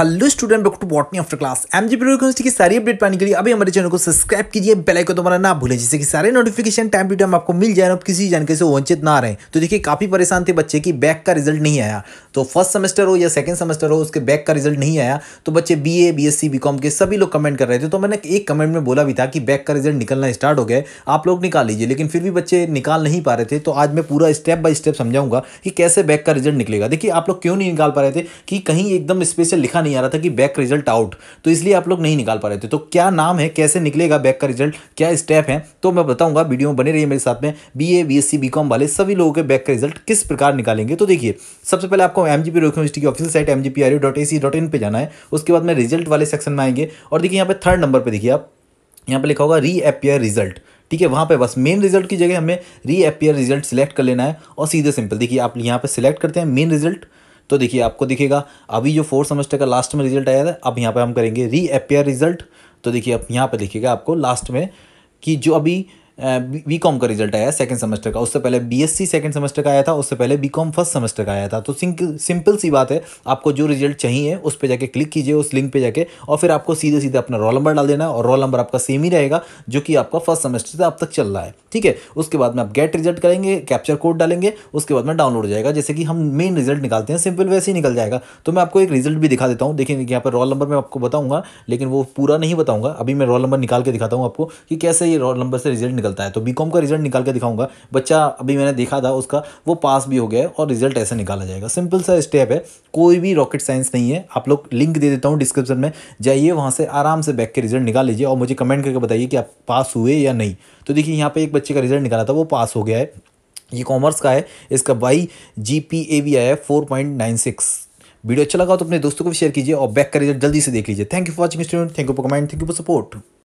hello student back to botany after class MGP university की सारी update पाने के लिए अभी हमारे चैनल को सब्सक्राइब कीजिए बेल आइकन दबाना ना भूले जिससे कि सारे नोटिफिकेशन टाइम टू टाइम आपको मिल जाए और किसी जानकारी से वंचित ना रहे तो देखिए काफ़ी परेशान थे बच्चे की बैक का रिजल्ट नहीं आया तो फर्स्ट सेमेस्टर हो या सेकंड सेमेस्टर हो उसके बैक का रिजल्ट नहीं आया तो बच्चे B A B S C B com के सभी लोग कमेंट कर रहे थे तो मैंने एक कमेंट में बोला भी था कि बैक का रिजल्ट निकलना स्टार्ट हो गया आप लोग निकाल लीजिए लेकिन फिर भी बच्चे निकाल नहीं पा रहे थे तो आज मैं पूरा स्टेप बाय स्टेप समझाऊंगा कि कैसे बैक का रिजल्ट निकलेगा देखिए आप लोग क्यों नहीं निकाल पा रहे थे कि कहीं एकदम स्पेशल लिखा नहीं नहीं आ रहा था कि बैक का रिजल्ट आउट तो इसलिए आप लोग नहीं निकाल पा रहे थे तो क्या नाम है कैसे निकलेगा बैक का रिजल्ट क्या स्टेप है तो मैं बताऊंगा वीडियो में बने रहिए मेरे साथ में बी ए बी वाले सभी लोगों के बैक का रिजल्ट किस प्रकार निकालेंगे तो देखिए सबसे पहले आपको एम जी पी यूनिवर्सिटी की ऑफिशियल साइट एम जी पे जाना है उसके बाद में रिजल्ट वाले सेक्शन में आएंगे और देखिए यहाँ पे थर्ड नंबर पर देखिए आप यहाँ पर लिखा होगा री एपियर रिजल्ट ठीक है वहाँ पे बस मेन रिजल्ट की जगह हमें री एपियर रिजल्ट सिलेक्ट कर लेना है और सीधे सिंपल देखिए आप यहाँ पे सिलेक्ट करते हैं मेन रिजल्ट तो देखिए आपको दिखेगा अभी जो फोर्थ सेमेस्टर का लास्ट में रिजल्ट आया था अब यहाँ पर हम करेंगे री रिजल्ट तो देखिए अब यहाँ पर देखिएगा आपको लास्ट में कि जो अभी बी कॉम का रिजल्ट आया सेकंड सेमेस्टर का उससे पहले B S C second semester का आया था उससे पहले बी कॉम फर्स्ट सेमेस्टर का आया था तो सिंपल सी बात है आपको जो रिजल्ट चाहिए उस पर जाके क्लिक कीजिए उस लिंक पे जाके और फिर आपको सीधे सीधे अपना रोल नंबर डाल देना और रोल नंबर आपका सेम ही रहेगा जो कि आपका फर्स्ट सेमेस्टर से अब तक चल रहा है ठीक है उसके बाद में आप गेट रिजल्ट करेंगे कैप्चर कोड डालेंगे उसके बाद में डाउनलोड हो जाएगा जैसे कि हम मेन रिजल्ट निकालते हैं सिंपल वैसे ही निकल जाएगा तो मैं आपको एक रिजल्ट भी दिखा देता हूँ देखिए यहाँ पर रोल नंबर मैं आपको बताऊँगा लेकिन वो पूरा नहीं बताऊँगा अभी मैं रोल नंबर निकाल के दिखाता हूँ आपको कि कैसे ये रोल नंबर से रिजल्ट निकल निकलता है तो बी का रिजल्ट निकाल के दिखाऊंगा बच्चा अभी मैंने देखा था उसका वो पास भी हो गया और रिजल्ट ऐसे निकाला जाएगा सिंपल सा स्टेप है कोई भी रॉकेट साइंस नहीं है आप लोग लिंक दे देता हूँ डिस्क्रिप्शन में जाइए वहाँ से आराम से बैक के रिजल्ट निकाल लीजिए और मुझे कमेंट करके बताइए कि आप पास हुए या नहीं तो देखिए यहाँ पर एक बच्चे का रिजल्ट निकाला था वो पास हो गया है ये कॉमर्स का है इसका वाई जी पी ए वी आया four point nine six video अच्छा लगा तो अपने दोस्तों को भी शेयर कीजिए और बैक का रिजल्ट जल्दी से देख लीजिए thank you for watching student thank you for comment thank you for support